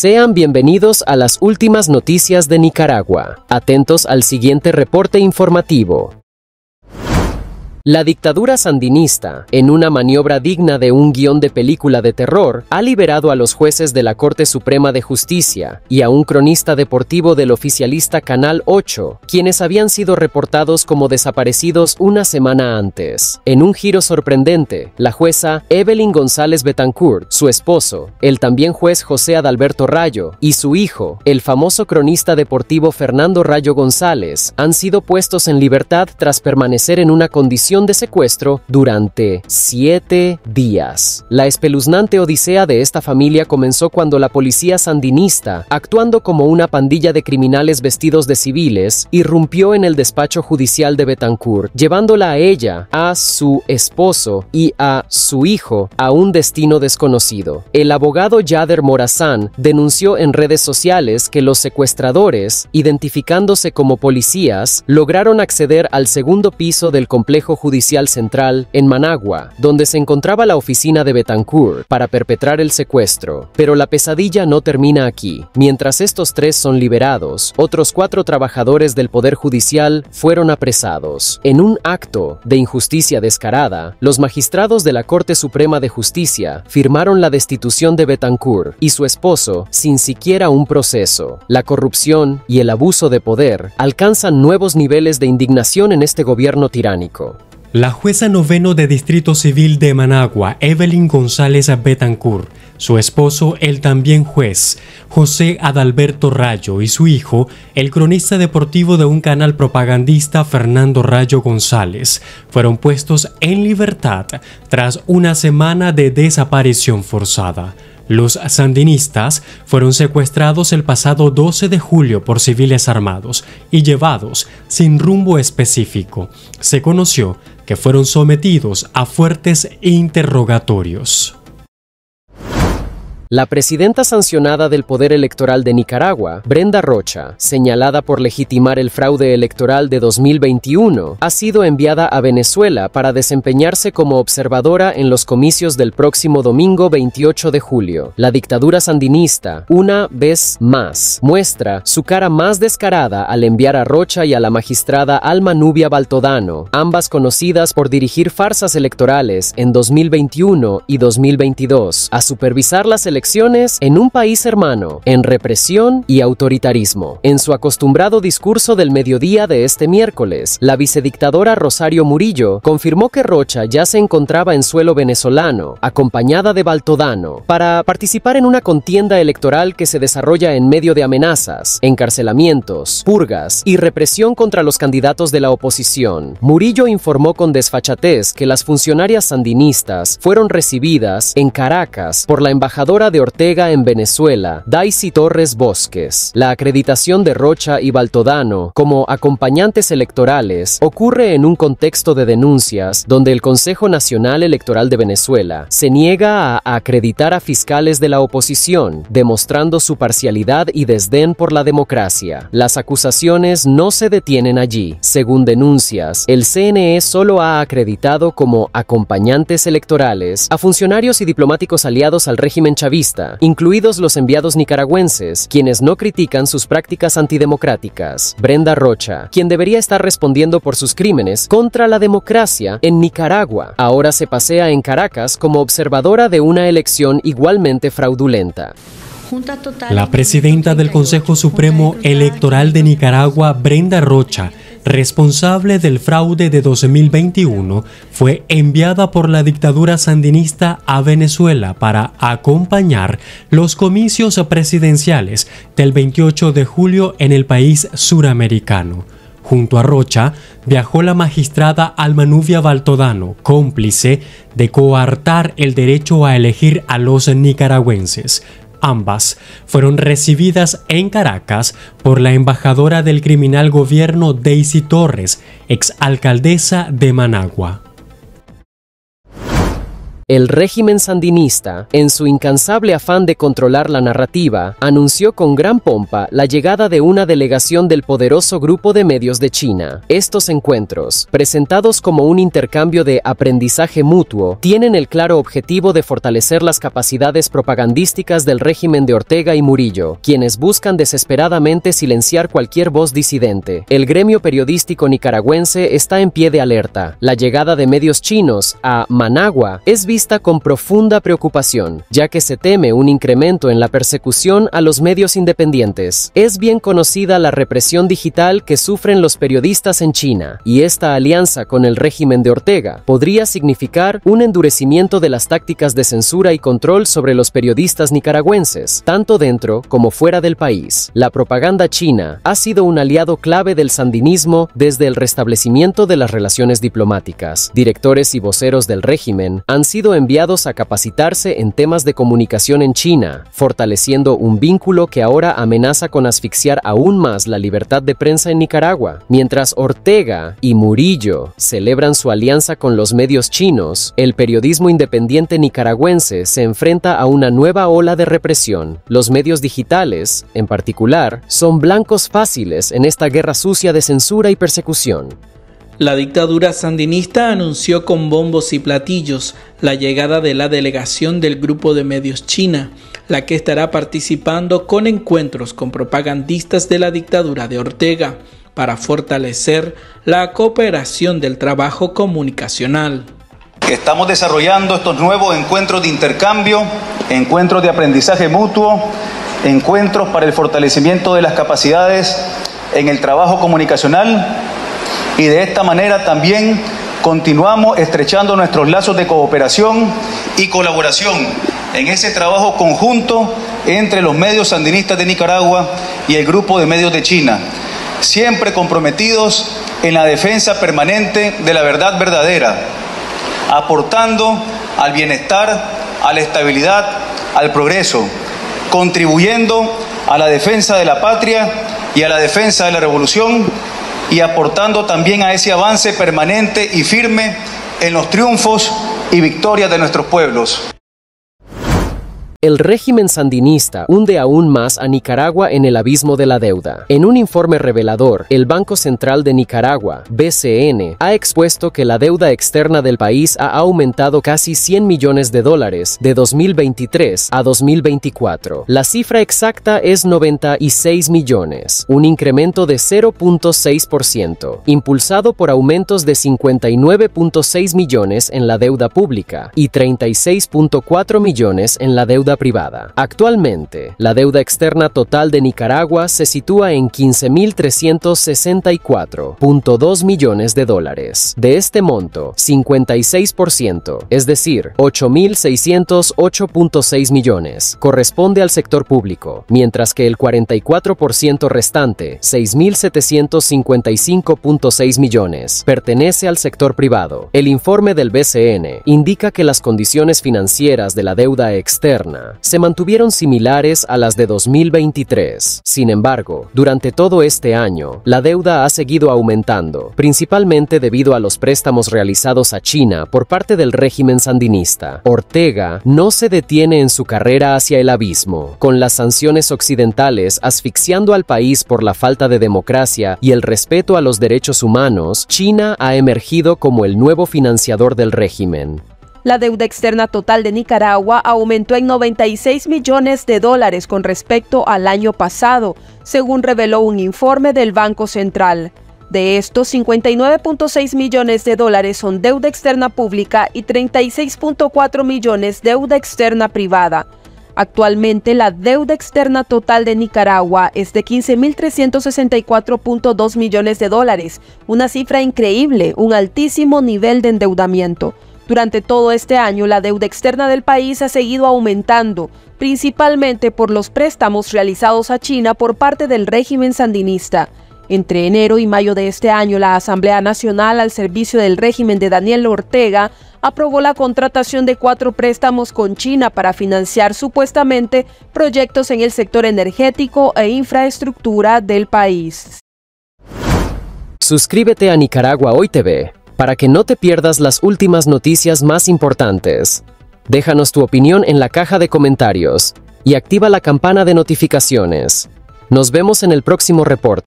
Sean bienvenidos a las últimas noticias de Nicaragua. Atentos al siguiente reporte informativo. La dictadura sandinista, en una maniobra digna de un guión de película de terror, ha liberado a los jueces de la Corte Suprema de Justicia y a un cronista deportivo del oficialista Canal 8, quienes habían sido reportados como desaparecidos una semana antes. En un giro sorprendente, la jueza Evelyn González Betancourt, su esposo, el también juez José Adalberto Rayo y su hijo, el famoso cronista deportivo Fernando Rayo González, han sido puestos en libertad tras permanecer en una condición de secuestro durante siete días. La espeluznante odisea de esta familia comenzó cuando la policía sandinista, actuando como una pandilla de criminales vestidos de civiles, irrumpió en el despacho judicial de Betancourt, llevándola a ella, a su esposo y a su hijo a un destino desconocido. El abogado Yader Morazán denunció en redes sociales que los secuestradores, identificándose como policías, lograron acceder al segundo piso del complejo Judicial Central en Managua, donde se encontraba la oficina de Betancourt para perpetrar el secuestro. Pero la pesadilla no termina aquí. Mientras estos tres son liberados, otros cuatro trabajadores del Poder Judicial fueron apresados. En un acto de injusticia descarada, los magistrados de la Corte Suprema de Justicia firmaron la destitución de Betancourt y su esposo sin siquiera un proceso. La corrupción y el abuso de poder alcanzan nuevos niveles de indignación en este gobierno tiránico. La jueza noveno de Distrito Civil de Managua, Evelyn González Betancourt, su esposo, el también juez, José Adalberto Rayo, y su hijo, el cronista deportivo de un canal propagandista, Fernando Rayo González, fueron puestos en libertad tras una semana de desaparición forzada. Los sandinistas fueron secuestrados el pasado 12 de julio por civiles armados y llevados sin rumbo específico. Se conoció que fueron sometidos a fuertes e interrogatorios. La presidenta sancionada del Poder Electoral de Nicaragua, Brenda Rocha, señalada por legitimar el fraude electoral de 2021, ha sido enviada a Venezuela para desempeñarse como observadora en los comicios del próximo domingo 28 de julio. La dictadura sandinista, una vez más, muestra su cara más descarada al enviar a Rocha y a la magistrada Alma Nubia Baltodano, ambas conocidas por dirigir farsas electorales en 2021 y 2022, a supervisar las elecciones en un país hermano, en represión y autoritarismo. En su acostumbrado discurso del mediodía de este miércoles, la vicedictadora Rosario Murillo confirmó que Rocha ya se encontraba en suelo venezolano, acompañada de Baltodano, para participar en una contienda electoral que se desarrolla en medio de amenazas, encarcelamientos, purgas y represión contra los candidatos de la oposición. Murillo informó con desfachatez que las funcionarias sandinistas fueron recibidas en Caracas por la embajadora de Ortega en Venezuela, Daisy Torres Bosques. La acreditación de Rocha y Baltodano como acompañantes electorales ocurre en un contexto de denuncias donde el Consejo Nacional Electoral de Venezuela se niega a acreditar a fiscales de la oposición, demostrando su parcialidad y desdén por la democracia. Las acusaciones no se detienen allí. Según denuncias, el CNE solo ha acreditado como acompañantes electorales a funcionarios y diplomáticos aliados al régimen chavista incluidos los enviados nicaragüenses, quienes no critican sus prácticas antidemocráticas. Brenda Rocha, quien debería estar respondiendo por sus crímenes contra la democracia en Nicaragua, ahora se pasea en Caracas como observadora de una elección igualmente fraudulenta. La presidenta del Consejo Supremo Electoral de Nicaragua, Brenda Rocha, responsable del fraude de 2021, fue enviada por la dictadura sandinista a Venezuela para acompañar los comicios presidenciales del 28 de julio en el país suramericano. Junto a Rocha viajó la magistrada Almanuvia Baltodano, cómplice de coartar el derecho a elegir a los nicaragüenses, ambas fueron recibidas en Caracas por la embajadora del criminal gobierno Daisy Torres, exalcaldesa de Managua. El régimen sandinista, en su incansable afán de controlar la narrativa, anunció con gran pompa la llegada de una delegación del poderoso grupo de medios de China. Estos encuentros, presentados como un intercambio de aprendizaje mutuo, tienen el claro objetivo de fortalecer las capacidades propagandísticas del régimen de Ortega y Murillo, quienes buscan desesperadamente silenciar cualquier voz disidente. El gremio periodístico nicaragüense está en pie de alerta. La llegada de medios chinos a Managua es vista con profunda preocupación, ya que se teme un incremento en la persecución a los medios independientes. Es bien conocida la represión digital que sufren los periodistas en China, y esta alianza con el régimen de Ortega podría significar un endurecimiento de las tácticas de censura y control sobre los periodistas nicaragüenses, tanto dentro como fuera del país. La propaganda china ha sido un aliado clave del sandinismo desde el restablecimiento de las relaciones diplomáticas. Directores y voceros del régimen han sido enviados a capacitarse en temas de comunicación en China, fortaleciendo un vínculo que ahora amenaza con asfixiar aún más la libertad de prensa en Nicaragua. Mientras Ortega y Murillo celebran su alianza con los medios chinos, el periodismo independiente nicaragüense se enfrenta a una nueva ola de represión. Los medios digitales, en particular, son blancos fáciles en esta guerra sucia de censura y persecución. La dictadura sandinista anunció con bombos y platillos la llegada de la delegación del Grupo de Medios China, la que estará participando con encuentros con propagandistas de la dictadura de Ortega para fortalecer la cooperación del trabajo comunicacional. Estamos desarrollando estos nuevos encuentros de intercambio, encuentros de aprendizaje mutuo, encuentros para el fortalecimiento de las capacidades en el trabajo comunicacional y de esta manera también continuamos estrechando nuestros lazos de cooperación y colaboración en ese trabajo conjunto entre los medios sandinistas de Nicaragua y el grupo de medios de China, siempre comprometidos en la defensa permanente de la verdad verdadera, aportando al bienestar, a la estabilidad, al progreso, contribuyendo a la defensa de la patria y a la defensa de la revolución y aportando también a ese avance permanente y firme en los triunfos y victorias de nuestros pueblos. El régimen sandinista hunde aún más a Nicaragua en el abismo de la deuda. En un informe revelador, el Banco Central de Nicaragua, BCN, ha expuesto que la deuda externa del país ha aumentado casi 100 millones de dólares de 2023 a 2024. La cifra exacta es 96 millones, un incremento de 0.6%, impulsado por aumentos de 59.6 millones en la deuda pública y 36.4 millones en la deuda privada. Actualmente, la deuda externa total de Nicaragua se sitúa en 15.364.2 millones de dólares. De este monto, 56%, es decir, 8.608.6 millones, corresponde al sector público, mientras que el 44% restante, 6.755.6 millones, pertenece al sector privado. El informe del BCN indica que las condiciones financieras de la deuda externa se mantuvieron similares a las de 2023. Sin embargo, durante todo este año, la deuda ha seguido aumentando, principalmente debido a los préstamos realizados a China por parte del régimen sandinista. Ortega no se detiene en su carrera hacia el abismo, con las sanciones occidentales asfixiando al país por la falta de democracia y el respeto a los derechos humanos, China ha emergido como el nuevo financiador del régimen. La deuda externa total de Nicaragua aumentó en 96 millones de dólares con respecto al año pasado, según reveló un informe del Banco Central. De estos, 59.6 millones de dólares son deuda externa pública y 36.4 millones deuda externa privada. Actualmente, la deuda externa total de Nicaragua es de 15.364.2 millones de dólares, una cifra increíble, un altísimo nivel de endeudamiento. Durante todo este año, la deuda externa del país ha seguido aumentando, principalmente por los préstamos realizados a China por parte del régimen sandinista. Entre enero y mayo de este año, la Asamblea Nacional al servicio del régimen de Daniel Ortega aprobó la contratación de cuatro préstamos con China para financiar supuestamente proyectos en el sector energético e infraestructura del país. Suscríbete a Nicaragua Hoy TV para que no te pierdas las últimas noticias más importantes. Déjanos tu opinión en la caja de comentarios y activa la campana de notificaciones. Nos vemos en el próximo reporte.